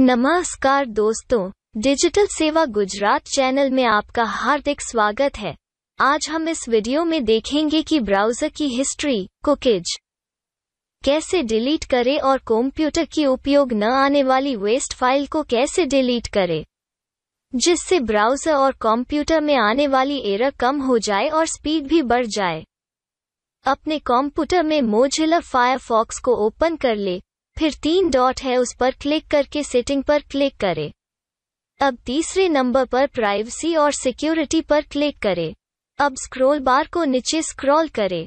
नमस्कार दोस्तों डिजिटल सेवा गुजरात चैनल में आपका हार्दिक स्वागत है आज हम इस वीडियो में देखेंगे कि ब्राउजर की हिस्ट्री कुकीज कैसे डिलीट करें और कंप्यूटर की उपयोग न आने वाली वेस्ट फाइल को कैसे डिलीट करें जिससे ब्राउजर और कंप्यूटर में आने वाली एरर कम हो जाए और स्पीड भी बढ़ जाए अपने कंप्यूटर में मोजिला फायरफॉक्स को ओपन कर ले फिर तीन डॉट है उस पर क्लिक करके सेटिंग पर क्लिक करें अब तीसरे नंबर पर प्राइवेसी और सिक्योरिटी पर क्लिक करें अब स्क्रॉल बार को नीचे स्क्रॉल करें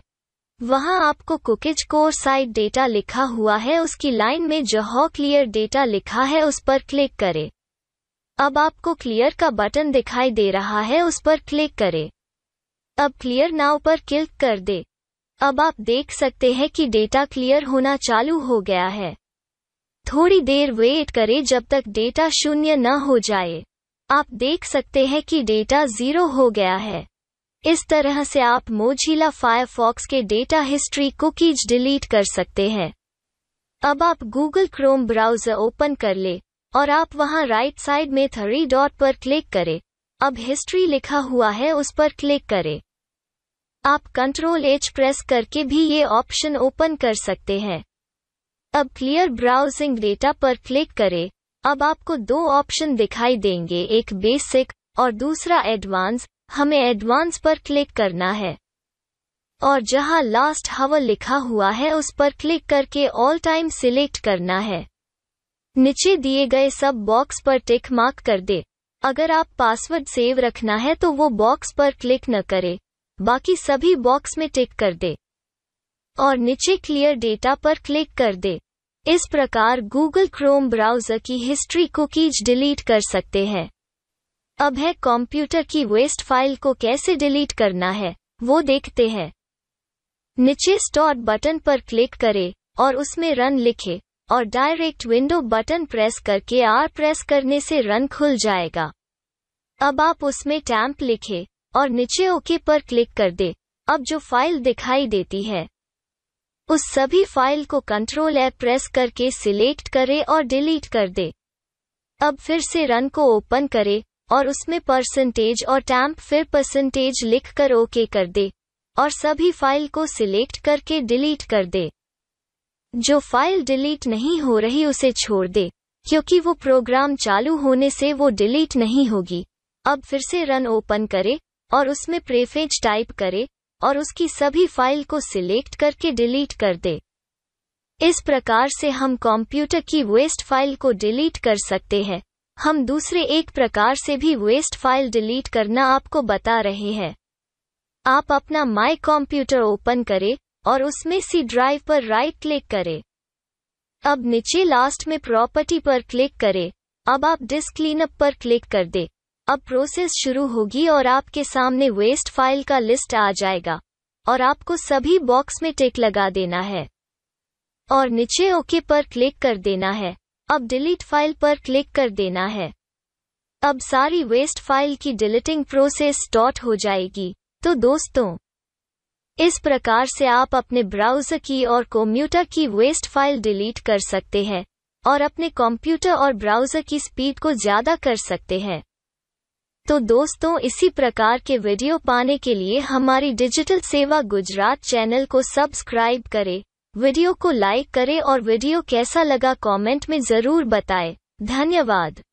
वहां आपको कुकेज कोर साइट डेटा लिखा हुआ है उसकी लाइन में जहाँ क्लियर डेटा लिखा है उस पर क्लिक करें अब आपको क्लियर का बटन दिखाई दे रहा है उस पर क्लिक करें अब क्लियर नाव पर क्लिक कर दे अब आप देख सकते हैं कि डेटा क्लियर होना चालू हो गया है थोड़ी देर वेट करें जब तक डेटा शून्य न हो जाए आप देख सकते हैं कि डेटा जीरो हो गया है इस तरह से आप मोझीला फायरफॉक्स के डेटा हिस्ट्री कुकीज डिलीट कर सकते हैं अब आप गूगल क्रोम ब्राउजर ओपन कर ले और आप वहां राइट साइड में थ्री डॉट पर क्लिक करें अब हिस्ट्री लिखा हुआ है उस पर क्लिक करें आप कंट्रोल एच प्रेस करके भी ये ऑप्शन ओपन कर सकते हैं अब क्लियर ब्राउजिंग डेटा पर क्लिक करें अब आपको दो ऑप्शन दिखाई देंगे एक बेसिक और दूसरा एडवांस हमें एडवांस पर क्लिक करना है और जहां लास्ट हावर लिखा हुआ है उस पर क्लिक करके ऑल टाइम सिलेक्ट करना है नीचे दिए गए सब बॉक्स पर टिक मार्क कर दे अगर आप पासवर्ड सेव रखना है तो वो बॉक्स पर क्लिक न करें बाकी सभी बॉक्स में टिक कर दे और नीचे क्लियर डेटा पर क्लिक कर दे इस प्रकार गूगल क्रोम ब्राउजर की हिस्ट्री कुकीज डिलीट कर सकते हैं अब है कंप्यूटर की वेस्ट फाइल को कैसे डिलीट करना है वो देखते हैं नीचे स्टॉट बटन पर क्लिक करें और उसमें रन लिखे और डायरेक्ट विंडो बटन प्रेस करके आर प्रेस करने से रन खुल जाएगा अब आप उसमें टैंप लिखे और नीचे ओके पर क्लिक कर दे अब जो फाइल दिखाई देती है उस सभी फाइल को कंट्रोल ऐप प्रेस करके सिलेक्ट करे और डिलीट कर दे अब फिर से रन को ओपन करे और उसमें परसेंटेज और टैंप फिर परसेंटेज लिख कर ओके कर दे और सभी फाइल को सिलेक्ट करके डिलीट कर दे जो फाइल डिलीट नहीं हो रही उसे छोड़ दे क्योंकि वो प्रोग्राम चालू होने से वो डिलीट नहीं होगी अब फिर से रन ओपन करे और उसमें प्रेफेज टाइप करे और उसकी सभी फाइल को सिलेक्ट करके डिलीट कर दे इस प्रकार से हम कंप्यूटर की वेस्ट फाइल को डिलीट कर सकते हैं हम दूसरे एक प्रकार से भी वेस्ट फाइल डिलीट करना आपको बता रहे हैं आप अपना माई कंप्यूटर ओपन करें और उसमें सी ड्राइव पर राइट क्लिक करें अब नीचे लास्ट में प्रॉपर्टी पर क्लिक करें अब आप डिस्क क्लीनअप पर क्लिक कर दें अब प्रोसेस शुरू होगी और आपके सामने वेस्ट फाइल का लिस्ट आ जाएगा और आपको सभी बॉक्स में टिक लगा देना है और नीचे ओके पर क्लिक कर देना है अब डिलीट फाइल पर क्लिक कर देना है अब सारी वेस्ट फाइल की डिलीटिंग प्रोसेस डॉट हो जाएगी तो दोस्तों इस प्रकार से आप अपने ब्राउजर की और कंप्यूटर की वेस्ट फाइल डिलीट कर सकते हैं और अपने कंप्यूटर और ब्राउजर की स्पीड को ज्यादा कर सकते हैं तो दोस्तों इसी प्रकार के वीडियो पाने के लिए हमारी डिजिटल सेवा गुजरात चैनल को सब्सक्राइब करें वीडियो को लाइक करें और वीडियो कैसा लगा कमेंट में ज़रूर बताएं। धन्यवाद